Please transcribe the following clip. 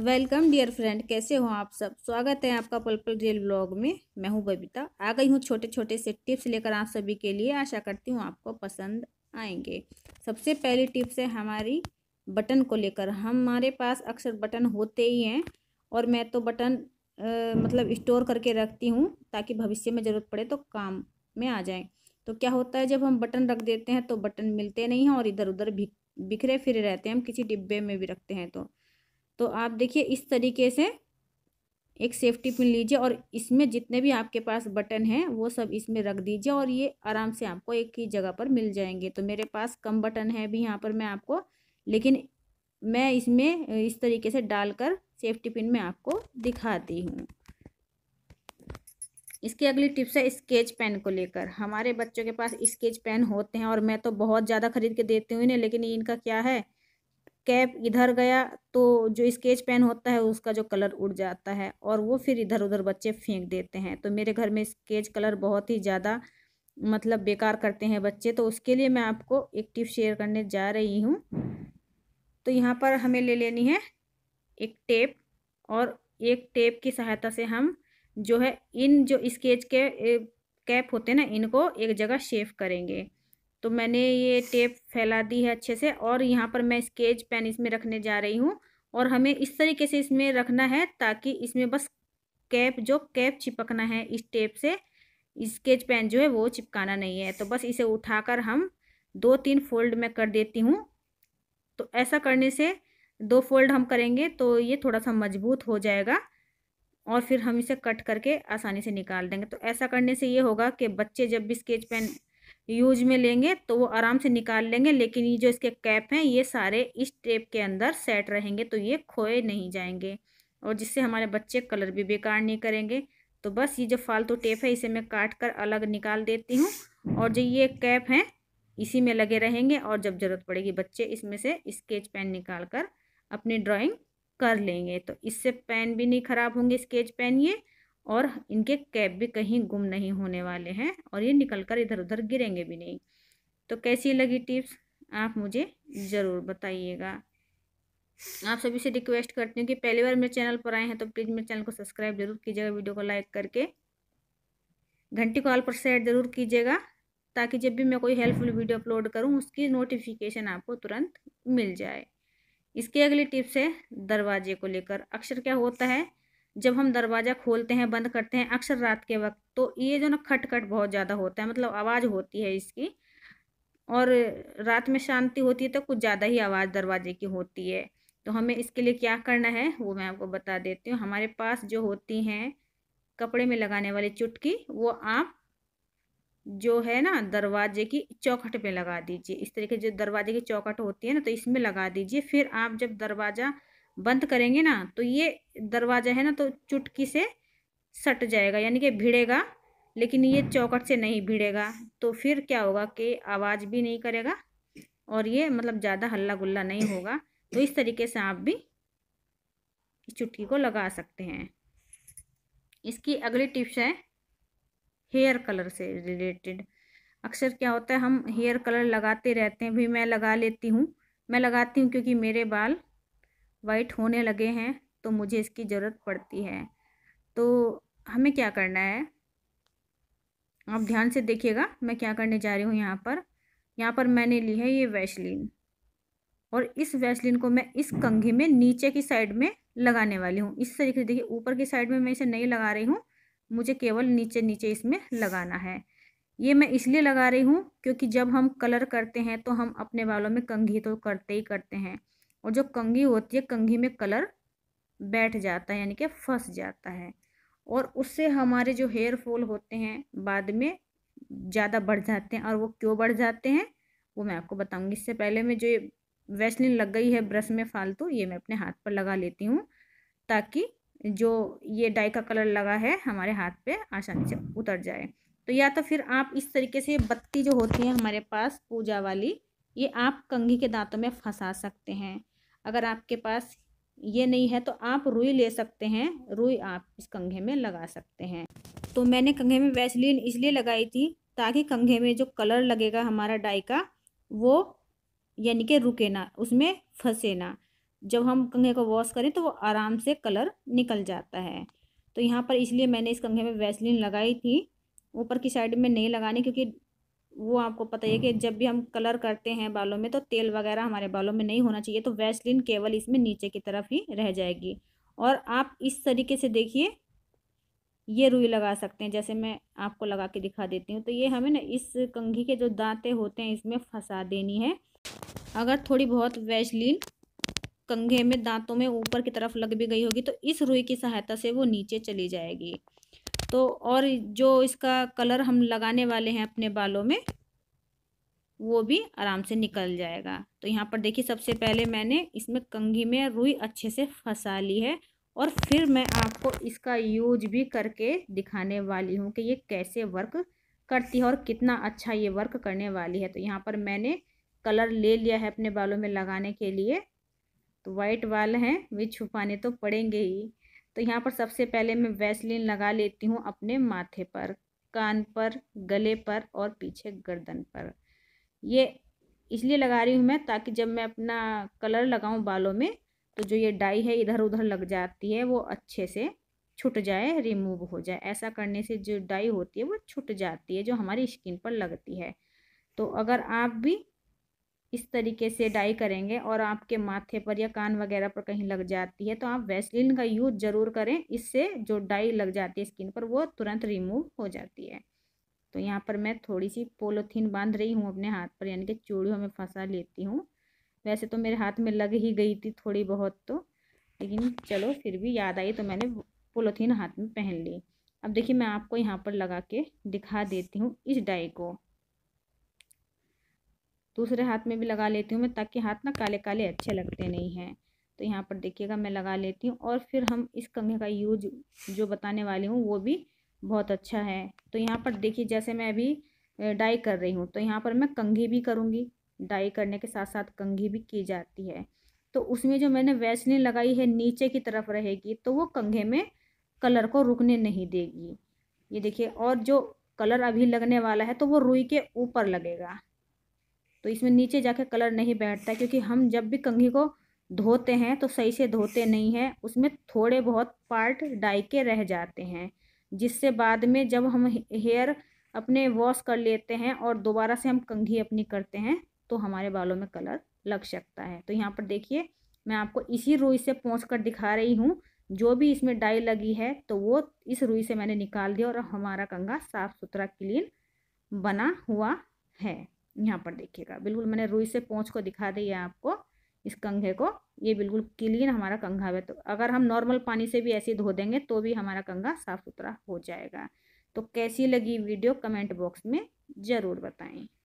Welcome dear friend कैसे हो आप सब स्वागत है आपका पलपल रियल ब्लॉग में मैं हूं बबीता आ गई हूं छोटे छोटे से टिप्स लेकर आप सभी के लिए आशा करती हूं आपको पसंद आएंगे सबसे पहली टिप्स है हमारी बटन को लेकर हमारे पास अक्सर बटन होते ही हैं और मैं तो बटन आ, मतलब स्टोर करके रखती हूँ ताकि भविष्य में ज़रूरत पड़े तो काम में आ जाए तो क्या होता है जब हम बटन रख देते हैं तो बटन मिलते नहीं हैं और इधर उधर बिखरे फिरे रहते हैं हम किसी डिब्बे में भी रखते हैं तो तो आप देखिए इस तरीके से एक सेफ्टी पिन लीजिए और इसमें जितने भी आपके पास बटन हैं वो सब इसमें रख दीजिए और ये आराम से आपको एक ही जगह पर मिल जाएंगे तो मेरे पास कम बटन है भी यहाँ पर मैं आपको लेकिन मैं इसमें इस तरीके से डालकर सेफ्टी पिन में आपको दिखाती हूँ इसकी अगली टिप्स है स्केच पेन को लेकर हमारे बच्चों के पास स्केच पेन होते हैं और मैं तो बहुत ज़्यादा खरीद के देती हूँ इन्हें लेकिन इनका क्या है कैप इधर गया तो जो स्केच पेन होता है उसका जो कलर उड़ जाता है और वो फिर इधर उधर बच्चे फेंक देते हैं तो मेरे घर में स्केच कलर बहुत ही ज़्यादा मतलब बेकार करते हैं बच्चे तो उसके लिए मैं आपको एक टिप शेयर करने जा रही हूँ तो यहाँ पर हमें ले लेनी है एक टेप और एक टेप की सहायता से हम जो है इन जो स्केच के कैप होते हैं ना इनको एक जगह शेव करेंगे तो मैंने ये टेप फैला दी है अच्छे से और यहाँ पर मैं स्केच पेन इसमें रखने जा रही हूँ और हमें इस तरीके से इसमें रखना है ताकि इसमें बस कैप जो कैप चिपकना है इस टेप से स्केच पेन जो है वो चिपकाना नहीं है तो बस इसे उठाकर हम दो तीन फोल्ड में कर देती हूँ तो ऐसा करने से दो फोल्ड हम करेंगे तो ये थोड़ा सा मजबूत हो जाएगा और फिर हम इसे कट करके आसानी से निकाल देंगे तो ऐसा करने से ये होगा कि बच्चे जब भी स्केच पेन यूज में लेंगे तो वो आराम से निकाल लेंगे लेकिन ये जो इसके कैप हैं ये सारे इस टेप के अंदर सेट रहेंगे तो ये खोए नहीं जाएंगे और जिससे हमारे बच्चे कलर भी बेकार नहीं करेंगे तो बस ये जो फालतू टेप है इसे मैं काट कर अलग निकाल देती हूँ और जो ये कैप हैं इसी में लगे रहेंगे और जब ज़रूरत पड़ेगी बच्चे इसमें से स्केच पेन निकाल कर अपनी ड्राॅइंग कर लेंगे तो इससे पेन भी नहीं ख़राब होंगे स्केच पेन ये और इनके कैप भी कहीं गुम नहीं होने वाले हैं और ये निकल कर इधर उधर गिरेंगे भी नहीं तो कैसी लगी टिप्स आप मुझे ज़रूर बताइएगा आप सभी से रिक्वेस्ट करती हूँ कि पहली बार मेरे चैनल पर आए हैं तो प्लीज़ मेरे चैनल को सब्सक्राइब जरूर कीजिएगा वीडियो को लाइक करके घंटी कॉल पर सेट ज़रूर कीजिएगा ताकि जब भी मैं कोई हेल्पफुल वीडियो अपलोड करूँ उसकी नोटिफिकेशन आपको तुरंत मिल जाए इसकी अगली टिप्स है दरवाजे को लेकर अक्सर क्या होता है जब हम दरवाज़ा खोलते हैं बंद करते हैं अक्सर रात के वक्त तो ये जो ना खटखट बहुत ज़्यादा होता है मतलब आवाज़ होती है इसकी और रात में शांति होती है तो कुछ ज़्यादा ही आवाज़ दरवाजे की होती है तो हमें इसके लिए क्या करना है वो मैं आपको बता देती हूँ हमारे पास जो होती हैं कपड़े में लगाने वाली चुटकी वो आप जो है ना दरवाजे की चौखट पे लगा दीजिए इस तरीके जो दरवाजे की चौखट होती है ना तो इसमें लगा दीजिए फिर आप जब दरवाज़ा बंद करेंगे ना तो ये दरवाज़ा है ना तो चुटकी से सट जाएगा यानी कि भिड़ेगा लेकिन ये चौकट से नहीं भिड़ेगा तो फिर क्या होगा कि आवाज़ भी नहीं करेगा और ये मतलब ज़्यादा हल्ला गुल्ला नहीं होगा तो इस तरीके से आप भी इस चुटकी को लगा सकते हैं इसकी अगली टिप्स है हेयर कलर से रिलेटेड अक्सर क्या होता है हम हेयर कलर लगाते रहते हैं भी मैं लगा लेती हूँ मैं लगाती हूँ क्योंकि मेरे बाल वाइट होने लगे हैं तो मुझे इसकी ज़रूरत पड़ती है तो हमें क्या करना है आप ध्यान से देखिएगा मैं क्या करने जा रही हूँ यहाँ पर यहाँ पर मैंने ली है ये वैसलिन और इस वैसलिन को मैं इस कंघे में नीचे की साइड में लगाने वाली हूँ इस तरीके से देखिए ऊपर की साइड में मैं इसे नहीं लगा रही हूँ मुझे केवल नीचे नीचे इसमें लगाना है ये मैं इसलिए लगा रही हूँ क्योंकि जब हम कलर करते हैं तो हम अपने बालों में कंघी तो करते ही करते हैं और जो कंघी होती है कंघी में कलर बैठ जाता है यानी कि फंस जाता है और उससे हमारे जो हेयर फॉल होते हैं बाद में ज़्यादा बढ़ जाते हैं और वो क्यों बढ़ जाते हैं वो मैं आपको बताऊंगी इससे पहले मैं जो वैसलिन लग गई है ब्रश में फालतू ये मैं अपने हाथ पर लगा लेती हूँ ताकि जो ये डाई का कलर लगा है हमारे हाथ पे आसानी से उतर जाए तो या तो फिर आप इस तरीके से बत्ती जो होती है हमारे पास पूजा वाली ये आप कंघी के दांतों में फंसा सकते हैं अगर आपके पास ये नहीं है तो आप रुई ले सकते हैं रुई आप इस कंघे में लगा सकते हैं तो मैंने कंघे में वैसलीन इसलिए लगाई थी ताकि कंघे में जो कलर लगेगा हमारा डाई का वो यानी कि रुके ना उसमें फंसे ना जब हम कंघे को वॉश करें तो वो आराम से कलर निकल जाता है तो यहाँ पर इसलिए मैंने इस कंघे में वैसलीन लगाई थी ऊपर की साइड में नहीं लगानी क्योंकि वो आपको पता ही है कि हम्म। जब भी हम कलर करते हैं बालों में तो तेल वगैरह हमारे बालों में नहीं होना चाहिए तो वैसलिन केवल इसमें नीचे की तरफ ही रह जाएगी और आप इस तरीके से देखिए ये रुई लगा सकते हैं जैसे मैं आपको लगा के दिखा देती हूँ तो ये हमें ना इस कंघी के जो दांते होते हैं इसमें फंसा देनी है अगर थोड़ी बहुत वैसलिन कंघे में दांतों में ऊपर की तरफ लग भी गई होगी तो इस रुई की सहायता से वो नीचे चली जाएगी तो और जो इसका कलर हम लगाने वाले हैं अपने बालों में वो भी आराम से निकल जाएगा तो यहाँ पर देखिए सबसे पहले मैंने इसमें कंघी में रुई अच्छे से फंसा ली है और फिर मैं आपको इसका यूज भी करके दिखाने वाली हूँ कि ये कैसे वर्क करती है और कितना अच्छा ये वर्क करने वाली है तो यहाँ पर मैंने कलर ले लिया है अपने बालों में लगाने के लिए तो वाइट बाल हैं वे छुपाने तो पड़ेंगे ही तो यहाँ पर सबसे पहले मैं वैसलिन लगा लेती हूँ अपने माथे पर कान पर गले पर और पीछे गर्दन पर ये इसलिए लगा रही हूँ मैं ताकि जब मैं अपना कलर लगाऊँ बालों में तो जो ये डाई है इधर उधर लग जाती है वो अच्छे से छुट जाए रिमूव हो जाए ऐसा करने से जो डाई होती है वो छुट जाती है जो हमारी स्किन पर लगती है तो अगर आप भी इस तरीके से डाई करेंगे और आपके माथे पर या कान वगैरह पर कहीं लग जाती है तो आप वेस्लिन का यूज़ ज़रूर करें इससे जो डाई लग जाती है स्किन पर वो तुरंत रिमूव हो जाती है तो यहाँ पर मैं थोड़ी सी पोलोथीन बांध रही हूँ अपने हाथ पर यानी कि चूड़ियों में फंसा लेती हूँ वैसे तो मेरे हाथ में लग ही गई थी थोड़ी बहुत तो लेकिन चलो फिर भी याद आई तो मैंने पोलोथीन हाथ में पहन ली अब देखिए मैं आपको यहाँ पर लगा के दिखा देती हूँ इस डाई को दूसरे हाथ में भी लगा लेती हूँ मैं ताकि हाथ ना काले काले अच्छे लगते नहीं हैं तो यहाँ पर देखिएगा मैं लगा लेती हूँ और फिर हम इस कंघे का यूज जो बताने वाली हूँ वो भी बहुत अच्छा है तो यहाँ पर देखिए जैसे मैं अभी डाई कर रही हूँ तो यहाँ पर मैं कंघी भी करूँगी डाई करने के साथ साथ कंघी भी की जाती है तो उसमें जो मैंने वैसलिन लगाई है नीचे की तरफ रहेगी तो वो कंघे में कलर को रुकने नहीं देगी ये देखिए और जो कलर अभी लगने वाला है तो वो रुई के ऊपर लगेगा तो इसमें नीचे जाके कलर नहीं बैठता क्योंकि हम जब भी कंघी को धोते हैं तो सही से धोते नहीं हैं उसमें थोड़े बहुत पार्ट डाई के रह जाते हैं जिससे बाद में जब हम हेयर अपने वॉश कर लेते हैं और दोबारा से हम कंघी अपनी करते हैं तो हमारे बालों में कलर लग सकता है तो यहाँ पर देखिए मैं आपको इसी रुई से पहुँच कर दिखा रही हूँ जो भी इसमें डाई लगी है तो वो इस रुई से मैंने निकाल दिया और हमारा कंघा साफ़ सुथरा क्लीन बना हुआ है यहाँ पर देखिएगा बिल्कुल मैंने रुई से पोंछ को दिखा दिया आपको इस कंघे को ये बिल्कुल क्लीन हमारा कंघा है तो अगर हम नॉर्मल पानी से भी ऐसे धो देंगे तो भी हमारा कंघा साफ़ सुथरा हो जाएगा तो कैसी लगी वीडियो कमेंट बॉक्स में ज़रूर बताएँ